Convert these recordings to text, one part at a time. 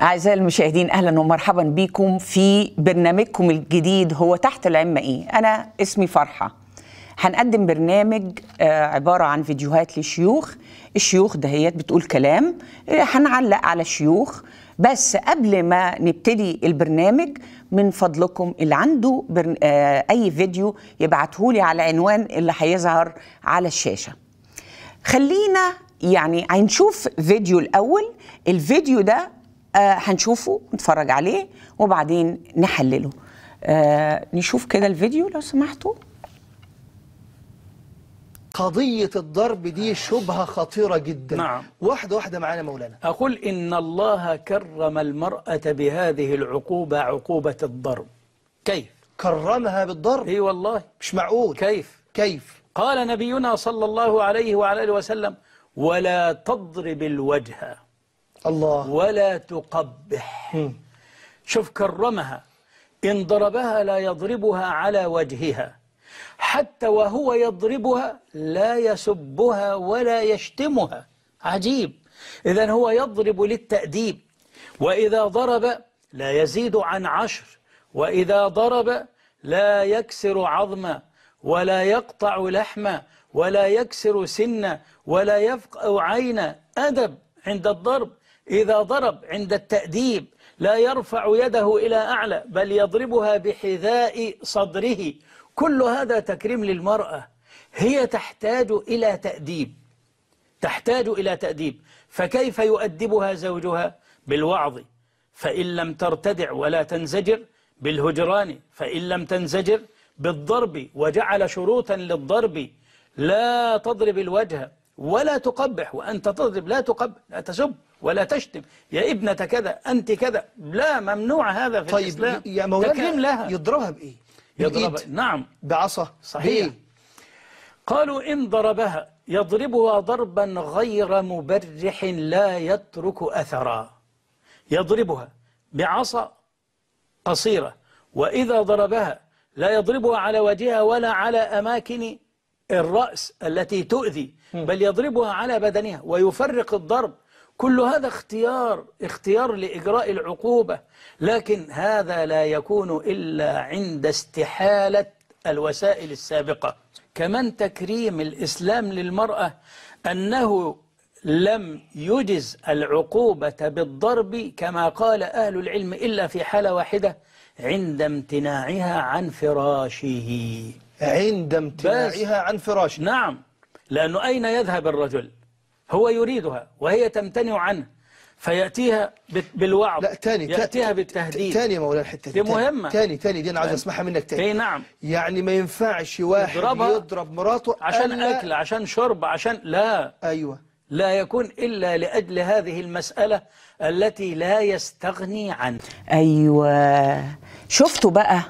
أعزائي المشاهدين أهلا ومرحبا بكم في برنامجكم الجديد هو تحت العمة إيه أنا اسمي فرحة هنقدم برنامج آه، عبارة عن فيديوهات لشيوخ الشيوخ دهيت بتقول كلام آه، هنعلق على الشيوخ بس قبل ما نبتدي البرنامج من فضلكم اللي عنده برن... آه، أي فيديو يبعتهولي على العنوان اللي هيظهر على الشاشة خلينا يعني هنشوف فيديو الاول الفيديو ده آه هنشوفه نتفرج عليه وبعدين نحلله آه نشوف كده الفيديو لو سمحتوا قضية الضرب دي شبهة خطيرة جدا نعم. واحدة واحدة معانا مولانا أقول إن الله كرم المرأة بهذه العقوبة عقوبة الضرب كيف؟ كرمها بالضرب اي والله مش معقول كيف؟ كيف؟ قال نبينا صلى الله عليه وعلى آله وسلم ولا تضرب الوجه الله ولا تقبح شوف كرمها إن ضربها لا يضربها على وجهها حتى وهو يضربها لا يسبها ولا يشتمها عجيب إذا هو يضرب للتأديب وإذا ضرب لا يزيد عن عشر وإذا ضرب لا يكسر عظما ولا يقطع لحمة ولا يكسر سنة ولا يفقع عينا أدب عند الضرب إذا ضرب عند التأديب لا يرفع يده إلى أعلى بل يضربها بحذاء صدره كل هذا تكريم للمرأة هي تحتاج إلى تأديب تحتاج إلى تأديب فكيف يؤدبها زوجها بالوعظ فإن لم ترتدع ولا تنزجر بالهجران فإن لم تنزجر بالضرب وجعل شروطا للضرب لا تضرب الوجه ولا تقبح وأنت تضرب لا تقبح لا تسب ولا تشتم يا ابنة كذا أنت كذا لا ممنوع هذا في طيب الإسلام يا مولانا لها يضربها بإيه يضربها نعم بعصا صحيح بيه؟ قالوا إن ضربها يضربها ضربا غير مبرح لا يترك أثرا يضربها بعصا قصيرة وإذا ضربها لا يضربها على وجهها ولا على أماكن الرأس التي تؤذي بل يضربها على بدنها ويفرق الضرب كل هذا اختيار اختيار لإجراء العقوبة لكن هذا لا يكون إلا عند استحالة الوسائل السابقة كمان تكريم الإسلام للمرأة أنه لم يجز العقوبة بالضرب كما قال أهل العلم إلا في حالة واحدة عند امتناعها عن فراشه عند امتناعها عن فراشه نعم لأنه أين يذهب الرجل هو يريدها وهي تمتنع عنه فيأتيها بالوعظ لا تاني يأتيها بالتهديد تاني مولانا الحتة دي مهمة تاني تاني دي أنا عايز أسمعها منك تاني اي نعم يعني ما ينفعش واحد يضرب مراته عشان أكل عشان شرب عشان لا أيوه لا يكون إلا لأجل هذه المسألة التي لا يستغني عنها أيوة شفتوا بقى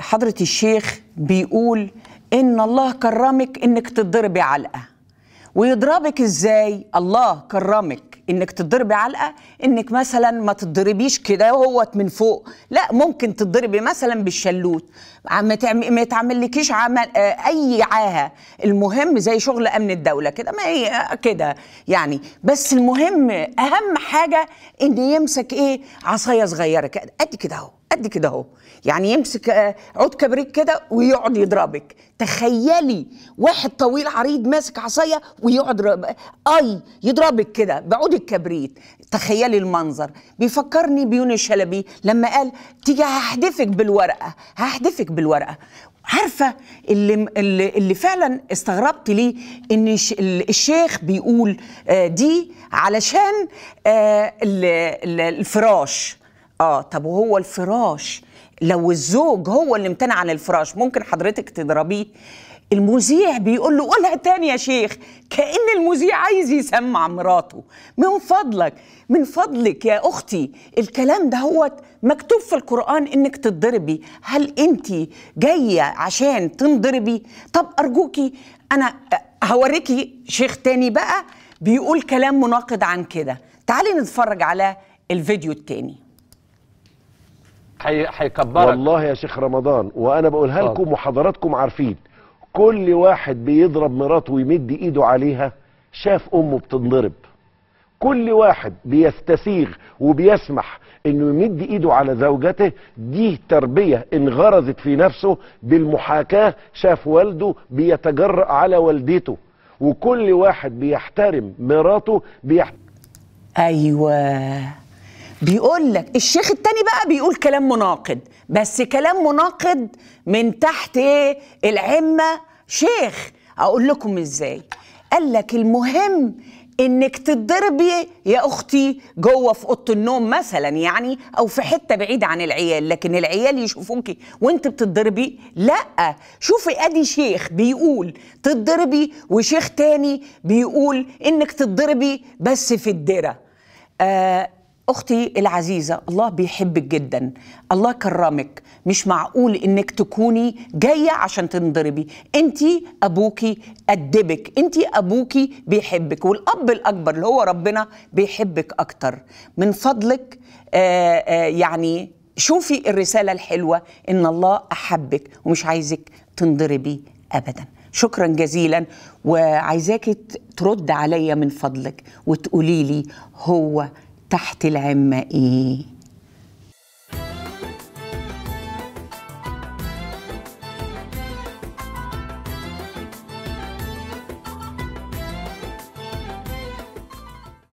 حضرة الشيخ بيقول إن الله كرمك إنك تضربي علقة ويضربك إزاي الله كرمك انك تضربي علقه انك مثلا ما تضربيش كده هوت من فوق لا ممكن تضربي مثلا بالشلوت ما تعملكيش عمل آه، اي عاهه المهم زي شغل امن الدوله كده ما هي آه، كده يعني بس المهم اهم حاجه ان يمسك ايه عصايه صغيره كده ادي كده اهو قد كده اهو يعني يمسك آه، عود كبريت كده ويقعد يضربك تخيلي واحد طويل عريض ماسك عصايه ويقعد اي يضربك كده بعود الكبريت تخيلي المنظر بيفكرني بيون الشلبي لما قال تيجي هحدفك بالورقه هحدفك بالورقه عارفه اللي اللي, اللي فعلا استغربت ليه ان الشيخ بيقول آه، دي علشان آه، الفراش اه طب وهو الفراش لو الزوج هو اللي امتنع عن الفراش ممكن حضرتك تضربيه المذيع بيقول له قولها تاني يا شيخ كأن المذيع عايز يسمع مراته من فضلك من فضلك يا أختي الكلام ده هو مكتوب في القرآن إنك تضربي هل أنت جاية عشان تنضربي طب أرجوكي أنا هوريكي شيخ تاني بقى بيقول كلام مناقض عن كده تعالي نتفرج على الفيديو التاني هيكبرك والله يا شيخ رمضان وانا بقولها لكم وحضراتكم عارفين كل واحد بيضرب مراته ويمد ايده عليها شاف امه بتنضرب كل واحد بيستسيغ وبيسمح انه يمد ايده على زوجته دي تربية انغرزت في نفسه بالمحاكاة شاف والده بيتجرأ على والدته وكل واحد بيحترم مراته بيحترم ايوه بيقول لك الشيخ التاني بقى بيقول كلام مناقض بس كلام مناقض من تحت ايه العمه شيخ اقول لكم ازاي قال لك المهم انك تتضربي يا اختي جوه في اوضه النوم مثلا يعني او في حته بعيده عن العيال لكن العيال يشوفوكي وانت بتتضربي لا شوفي ادي شيخ بيقول تتضربي وشيخ تاني بيقول انك تتضربي بس في الدره آه اختي العزيزه الله بيحبك جدا الله كرمك مش معقول انك تكوني جايه عشان تنضربي انت ابوكي أدبك انت ابوكي بيحبك والاب الاكبر اللي هو ربنا بيحبك اكتر من فضلك آآ آه، آآ آه، يعني شوفي الرساله الحلوه ان الله احبك ومش عايزك تنضربي ابدا شكرا جزيلا وعايزاكي ترد عليا من فضلك وتقولي لي هو تحت العمة إيه